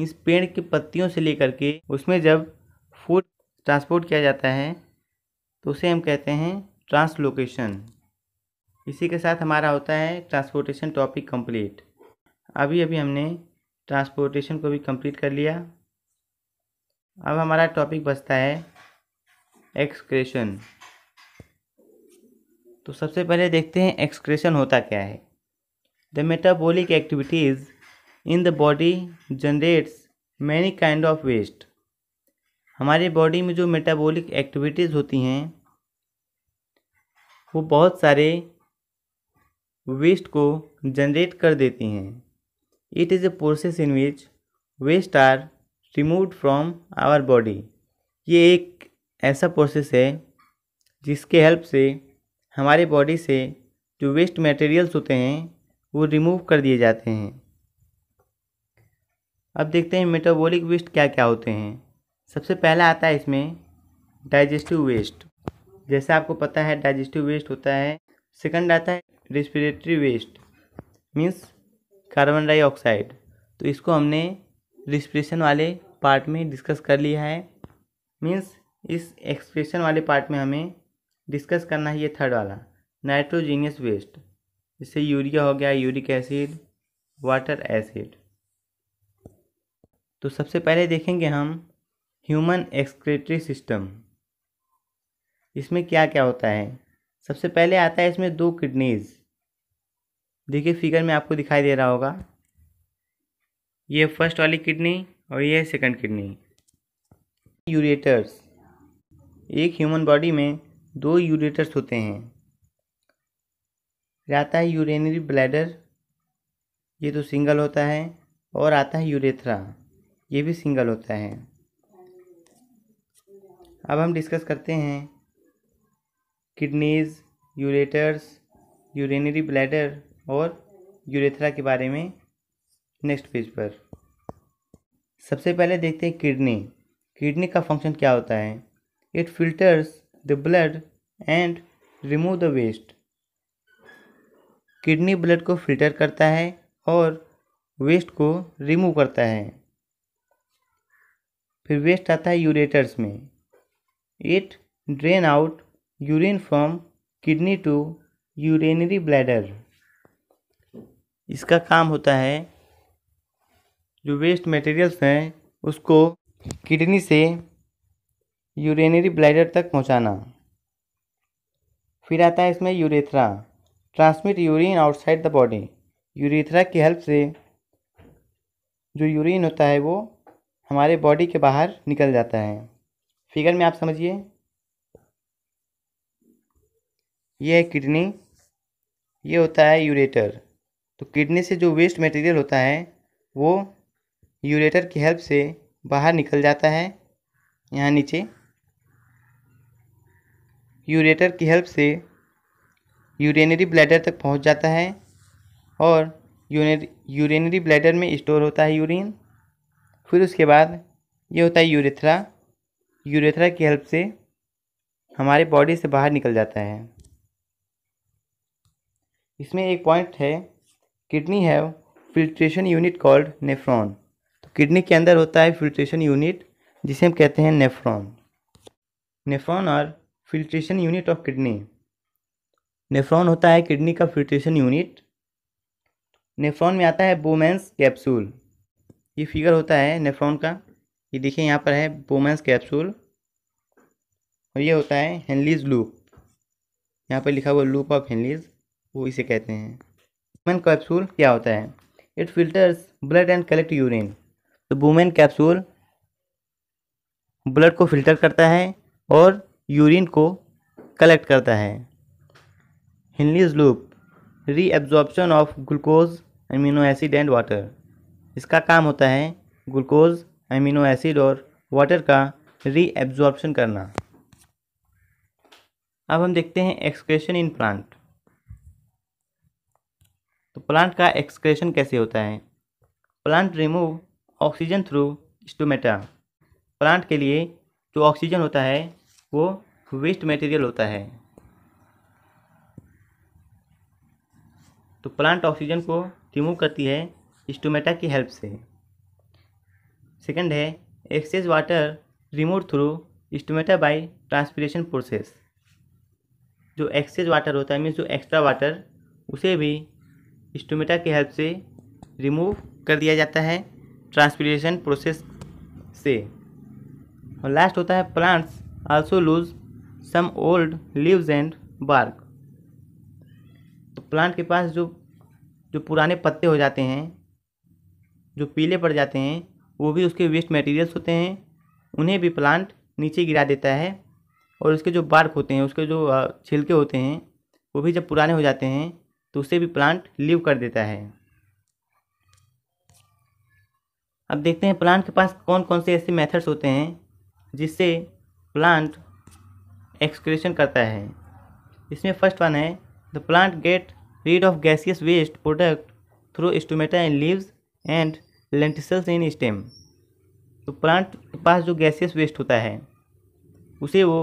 इस पेड़ की पत्तियों से लेकर के उसमें जब फूड ट्रांसपोर्ट किया जाता है तो उसे हम कहते हैं ट्रांसलोकेशन इसी के साथ हमारा होता है ट्रांसपोर्टेशन टॉपिक कंप्लीट अभी अभी हमने ट्रांसपोर्टेशन को भी कंप्लीट कर लिया अब हमारा टॉपिक बचता है एक्सक्रेशन तो सबसे पहले देखते हैं एक्सक्रेशन होता क्या है the metabolic activities in the body generates many kind of waste हमारे बॉडी में जो मेटाबॉलिक एक्टिविटीज़ होती हैं वो बहुत सारे वेस्ट को जनरेट कर देती हैं it is a process in which waste are removed from our body ये एक ऐसा प्रोसेस है जिसके हेल्प से हमारे बॉडी से जो वेस्ट मटेरियल्स होते हैं वो रिमूव कर दिए जाते हैं अब देखते हैं मेटाबॉलिक वेस्ट क्या क्या होते हैं सबसे पहला आता है इसमें डाइजेस्टिव वेस्ट जैसे आपको पता है डाइजेस्टिव वेस्ट होता है सेकंड आता है respiratory waste means carbon dioxide तो इसको हमने रिस्प्रेशन वाले पार्ट में डिस्कस कर लिया है मीन्स इस एक्सप्रेशन वाले पार्ट में हमें डिस्कस करना है ये थर्ड वाला नाइट्रोजीनियस वेस्ट जैसे यूरिया हो गया यूरिक एसिड वाटर एसिड तो सबसे पहले देखेंगे हम ह्यूमन एक्सक्रेटरी सिस्टम इसमें क्या क्या होता है सबसे पहले आता है इसमें दो किडनीज देखिए फिगर में आपको दिखाई दे रहा होगा ये फर्स्ट वाली किडनी और ये सेकंड किडनी यूरेटर्स एक ह्यूमन बॉडी में दो यूरेटर्स होते हैं आता है यूरेनरी ब्लैडर ये तो सिंगल होता है और आता है यूरेथ्रा ये भी सिंगल होता है अब हम डिस्कस करते हैं किडनीज यूरेटर्स यूरिनरी ब्लैडर और यूरेथ्रा के बारे में नेक्स्ट पेज पर सबसे पहले देखते हैं किडनी किडनी का फंक्शन क्या होता है it filters the blood and remove the waste kidney blood को फिल्टर करता है और वेस्ट को रिमूव करता है फिर वेस्ट आता है यूरेटर्स में it drain out urine from kidney to urinary bladder इसका काम होता है जो वेस्ट मटेरियल्स हैं उसको किडनी से यूरेनरी ब्लैडर तक पहुंचाना फिर आता है इसमें urethra transmit urine outside the body urethra की हेल्प से जो यूरिन होता है वो हमारे बॉडी के बाहर निकल जाता है फिगर में आप समझिए ये है किडनी ये होता है यूरेटर तो किडनी से जो वेस्ट मटेरियल होता है वो यूरेटर की हेल्प से बाहर निकल जाता है यहाँ नीचे यूरेटर की हेल्प से यूरेनरी ब्लैडर तक पहुँच जाता है और यूरेनरी ब्लैडर में स्टोर होता है यूरिन फिर उसके बाद ये होता है यूरेथ्रा यूरेथ्रा की हेल्प से हमारे बॉडी से बाहर निकल जाता है इसमें एक पॉइंट है किडनी है फिल्ट्रेशन यूनिट कॉल्ड नेफ्रॉन तो किडनी के अंदर होता है फिल्ट्रेशन यूनिट जिसे हम कहते हैं नेफ्रॉन नेफ्रॉन और filtration unit of kidney nephron होता है किडनी का फिल्ट्रेशन यूनिट नेफ्रॉन में आता है बोमेंस कैप्सूल ये फिगर होता है नेफ्रॉन का ये देखिए यहाँ पर है बोमेंस कैप्सूल और ये होता है हेनलीज लूप यहाँ पर लिखा हुआ लूप ऑफ हेनलीज वो इसे कहते हैं वोमेन कैप्सूल क्या होता है it filters blood and collect urine तो वोमेन कैप्सूल ब्लड को फिल्टर करता है और यूरिन को कलेक्ट करता है Henle's loop reabsorption of glucose amino acid and water इसका काम होता है ग्लूकोज एमिनो एसिड और वाटर का रीएब्जॉर्प्शन करना अब हम देखते हैं एक्सक्रेशन इन प्लांट तो प्लांट का एक्सक्रेशन कैसे होता है plant remove oxygen through stomata plant के लिए जो ऑक्सीजन होता है वो वेस्ट मटेरियल होता है तो प्लांट ऑक्सीजन को रिमूव करती है स्टोमेटा की हेल्प से सेकंड है excess water remove through stomata by transpiration process जो एक्सेस वाटर होता है मीन्स जो एक्स्ट्रा वाटर उसे भी स्टोमेटा की हेल्प से रिमूव कर दिया जाता है ट्रांसपीरेशन प्रोसेस से और लास्ट होता है plants also lose some old leaves and bark तो प्लांट के पास जो जो पुराने पत्ते हो जाते हैं जो पीले पड़ जाते हैं वो भी उसके वेस्ट मटेरियल्स होते हैं उन्हें भी प्लांट नीचे गिरा देता है और उसके जो बार्क होते हैं उसके जो छिलके होते हैं वो भी जब पुराने हो जाते हैं तो उसे भी प्लांट लीव कर देता है अब देखते हैं प्लांट के पास कौन कौन से ऐसे मेथड्स होते हैं जिससे प्लांट एक्सक्रेशन करता है इसमें फर्स्ट वन है the plant get rid of gaseous waste product through stomata and leaves and lenticels in stem तो प्लांट के पास जो गैसियस वेस्ट होता है उसे वो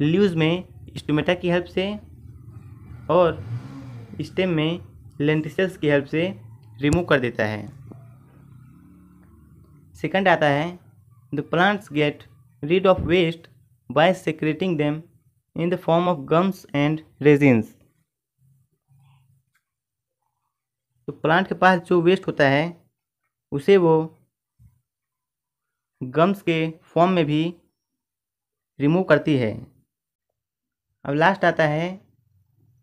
लीव्स में स्टोमेटा की हेल्प से और स्टेम में लेंटिसल्स की हेल्प से रिमूव कर देता है सेकंड आता है the plants get rid of waste by secreting them in the form of gums and resins तो प्लांट के पास जो वेस्ट होता है उसे वो गम्स के फॉर्म में भी रिमूव करती है अब लास्ट आता है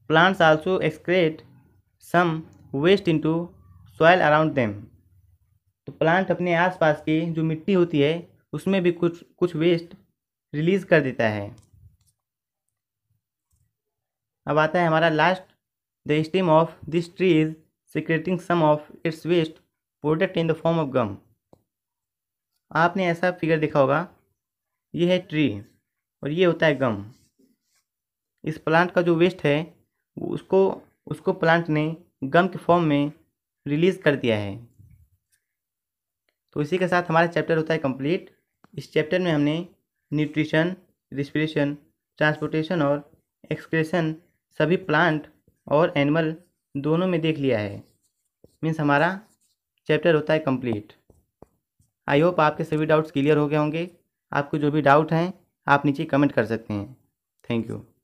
plants also excrete some waste into soil around them तो प्लांट अपने आसपास की जो मिट्टी होती है उसमें भी कुछ कुछ वेस्ट रिलीज़ कर देता है अब आता है हमारा last the stem of this tree is secreting some of its waste product in the form of gum आपने ऐसा फिगर देखा होगा ये है ट्री और ये होता है गम इस प्लांट का जो वेस्ट है उसको उसको प्लांट ने गम के फॉर्म में रिलीज़ कर दिया है तो इसी के साथ हमारा चैप्टर होता है कंप्लीट इस चैप्टर में हमने न्यूट्रिशन रिस्पिरेशन ट्रांसपोर्टेशन और एक्सक्रेशन सभी प्लांट और एनिमल दोनों में देख लिया है मीन्स हमारा चैप्टर होता है कंप्लीट आई होप आपके सभी डाउट्स क्लियर हो गए होंगे आपको जो भी डाउट हैं आप नीचे कमेंट कर सकते हैं थैंक यू